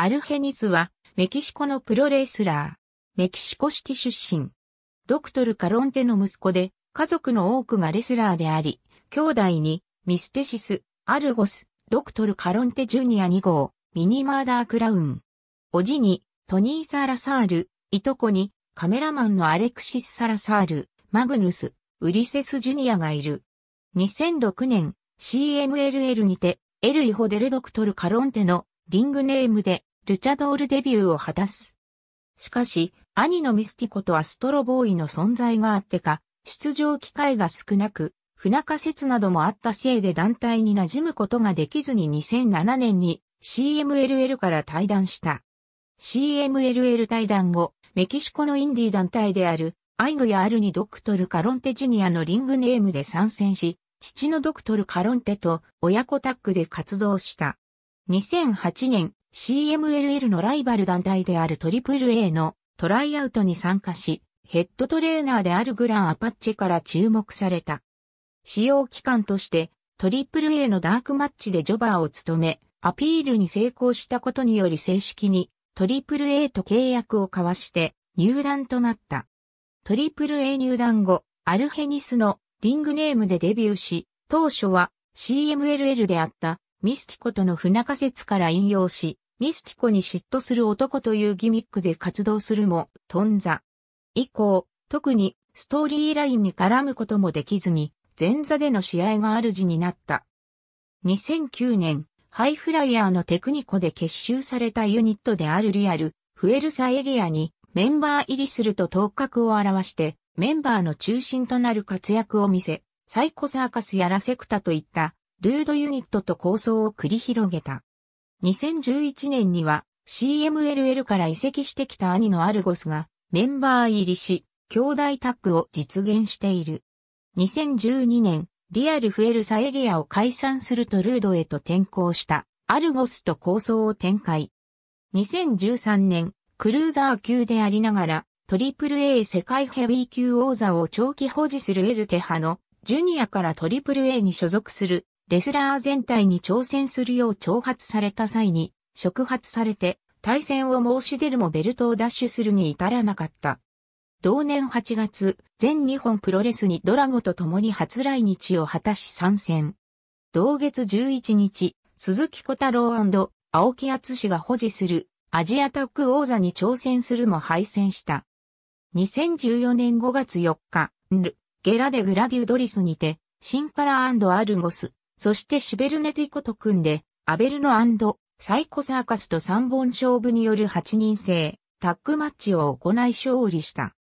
アルヘニスは、メキシコのプロレスラー。メキシコシティ出身。ドクトル・カロンテの息子で、家族の多くがレスラーであり、兄弟に、ミステシス、アルゴス、ドクトル・カロンテ・ジュニア2号、ミニマーダー・クラウン。おじに、トニー・サラサール、いとこに、カメラマンのアレクシス・サラサール、マグヌス、ウリセス・ジュニアがいる。2006年、CMLL にて、エルイホデル・ドクトル・カロンテのリングネームでルチャドールデビューを果たす。しかし、兄のミスティコとアストロボーイの存在があってか、出場機会が少なく、不仲説などもあったせいで団体に馴染むことができずに2007年に CMLL から退団した。CMLL 退団後、メキシコのインディ団体である、アイグやアルにドクトル・カロンテ・ジュニアのリングネームで参戦し、父のドクトル・カロンテと親子タッグで活動した。2008年、CMLL のライバル団体である AAA のトライアウトに参加し、ヘッドトレーナーであるグラン・アパッチェから注目された。使用期間として AAA のダークマッチでジョバーを務め、アピールに成功したことにより正式に AAA と契約を交わして入団となった。AAA 入団後、アルヘニスのリングネームでデビューし、当初は CMLL であったミスティコとの不仲説から引用し、ミスティコに嫉妬する男というギミックで活動するも、トンザ。以降、特にストーリーラインに絡むこともできずに、前座での試合が主になった。2009年、ハイフライヤーのテクニコで結集されたユニットであるリアル、フエルサエリアにメンバー入りすると頭角を表して、メンバーの中心となる活躍を見せ、サイコサーカスやラセクタといったルードユニットと構想を繰り広げた。2011年には CMLL から移籍してきた兄のアルゴスがメンバー入りし、兄弟タッグを実現している。2012年、リアルフエルサエリアを解散するとルードへと転校したアルゴスと構想を展開。2013年、クルーザー級でありながら、トリプル A 世界ヘビー級王座を長期保持するエルテハの、ジュニアからトリプル A に所属するレスラー全体に挑戦するよう挑発された際に、触発されて、対戦を申し出るもベルトを奪取するに至らなかった。同年8月、全日本プロレスにドラゴと共に初来日を果たし参戦。同月11日、鈴木小太郎青木厚が保持するアジアタック王座に挑戦するも敗戦した。2014年5月4日、ゲラデグラデュドリスにて、シンカラアルゴス、そしてシュベルネティコと組んで、アベルノサイコサーカスと3本勝負による8人制、タッグマッチを行い勝利した。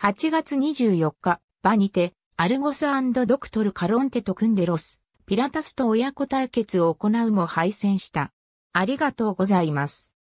8月24日、場にて、アルゴスドクトル・カロンテと組んでロス、ピラタスと親子対決を行うも敗戦した。ありがとうございます。